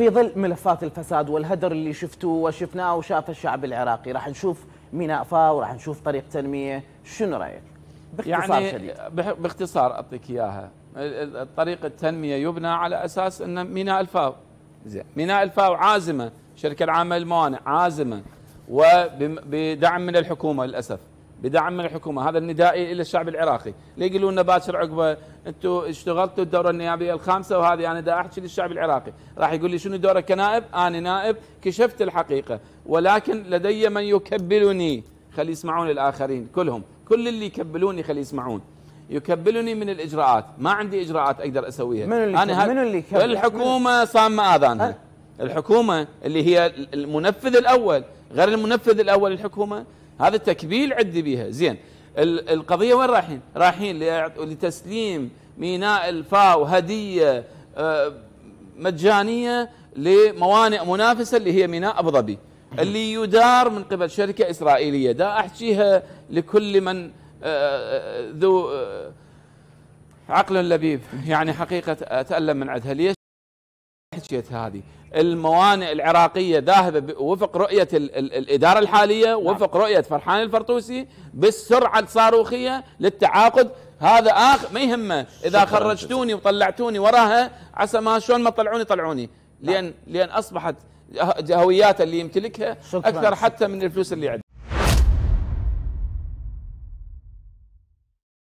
في ظل ملفات الفساد والهدر اللي شفتوه وشفناه وشاف الشعب العراقي راح نشوف ميناء فاو وراح نشوف طريق تنمية شنو رأيك باختصار يعني شديد باختصار أعطيك إياها الطريق التنمية يبنى على أساس أن ميناء الفاو زين ميناء الفاو عازمة الشركة العامة للموانئ عازمة وبدعم من الحكومة للأسف بدعم من الحكومه هذا النداء الى الشعب العراقي يقولوا لنا باشر عقبه انتم اشتغلتوا الدوره النيابيه الخامسه وهذه انا دا احكي للشعب العراقي راح يقول لي شنو دورك كنائب انا نائب كشفت الحقيقه ولكن لدي من يكبلني خلي يسمعون الاخرين كلهم كل اللي يكبلوني خلي يسمعون يكبلني من الاجراءات ما عندي اجراءات اقدر اسويها من اللي انا من اللي كبل الحكومه صامه اذانها أه؟ الحكومه اللي هي المنفذ الاول غير المنفذ الاول الحكومه هذا التكبيل عد بها زين القضية وين رايحين رايحين لتسليم ميناء الفاو هدية آه، مجانية لموانئ منافسة اللي هي ميناء أبو ظبي اللي يدار من قبل شركة إسرائيلية دا أحكيها لكل من آه، آه، ذو عقل لبيب يعني حقيقة أتألم من عدها ليش حكيت هذه الموانئ العراقيه ذاهبه وفق رؤيه الاداره الحاليه نعم. وفق رؤيه فرحان الفرطوسي بالسرعه الصاروخيه للتعاقد هذا اخر ما يهمه اذا خرجتوني وطلعتوني وراها عسى ما شلون ما طلعوني طلعوني لان نعم. لان اصبحت هويات اللي يمتلكها اكثر حتى من الفلوس اللي عنده